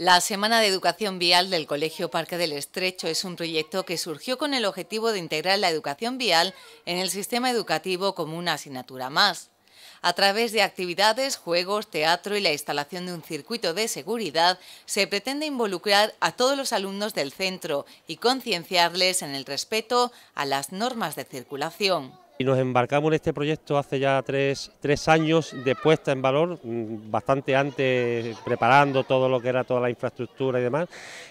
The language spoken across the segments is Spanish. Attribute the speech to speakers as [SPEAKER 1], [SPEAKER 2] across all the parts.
[SPEAKER 1] La Semana de Educación Vial del Colegio Parque del Estrecho es un proyecto que surgió con el objetivo de integrar la educación vial en el sistema educativo como una asignatura más. A través de actividades, juegos, teatro y la instalación de un circuito de seguridad, se pretende involucrar a todos los alumnos del centro y concienciarles en el respeto a las normas de circulación.
[SPEAKER 2] Y nos embarcamos en este proyecto hace ya tres, años de puesta en valor, mm, bastante antes preparando todo lo que era toda la infraestructura y demás,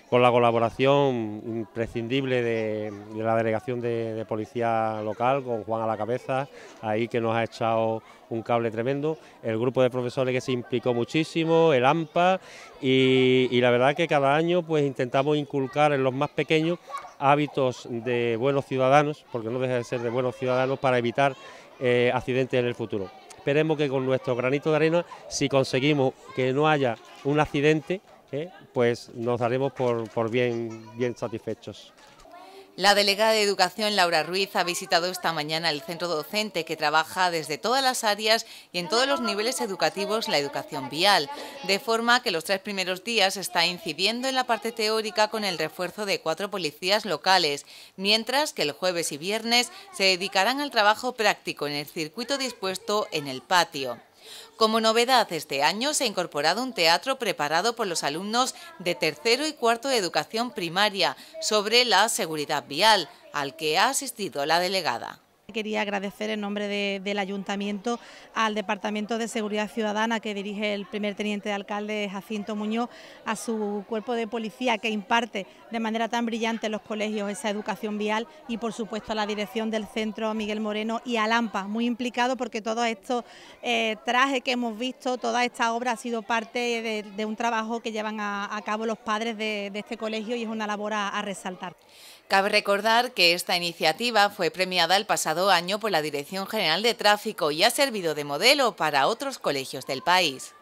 [SPEAKER 2] con la colaboración imprescindible de, la delegación de, policía local, con Juan a la cabeza, ahí que nos ha echado un cable tremendo, el grupo de profesores que se implicó muchísimo, el AMPA, y, y la verdad que cada año pues intentamos inculcar en los más pequeños hábitos de buenos ciudadanos, porque no deja de ser de buenos ciudadanos, para evitar eh, accidentes en el futuro. Esperemos que con nuestro granito de arena, si conseguimos que no haya un accidente, eh, pues nos daremos por, bien satisfechos.
[SPEAKER 1] La delegada de Educación, Laura Ruiz, ha visitado esta mañana el centro docente que trabaja desde todas las áreas y en todos los niveles educativos la educación vial, de forma que los tres primeros días está incidiendo en la parte teórica con el refuerzo de cuatro policías locales, mientras que el jueves y viernes se dedicarán al trabajo práctico en el circuito dispuesto en el patio. Como novedad este año se ha incorporado un teatro preparado por los alumnos de tercero y cuarto de educación primaria sobre la seguridad vial, al que ha asistido la delegada.
[SPEAKER 3] Quería agradecer en nombre del Ayuntamiento al Departamento de Seguridad Ciudadana que dirige el primer teniente de alcalde Jacinto Muñoz, a su cuerpo de policía que imparte de manera tan brillante en los colegios esa educación vial y por supuesto a la dirección del centro Miguel Moreno y a Lampa, muy implicado porque todo esto eh, traje que hemos visto, toda esta obra ha sido parte de, un trabajo que llevan a, cabo los padres de, este colegio y es una labor a resaltar.
[SPEAKER 1] Cabe recordar que esta iniciativa fue premiada el pasado año por la Dirección General de Tráfico y ha servido de modelo para otros colegios del país.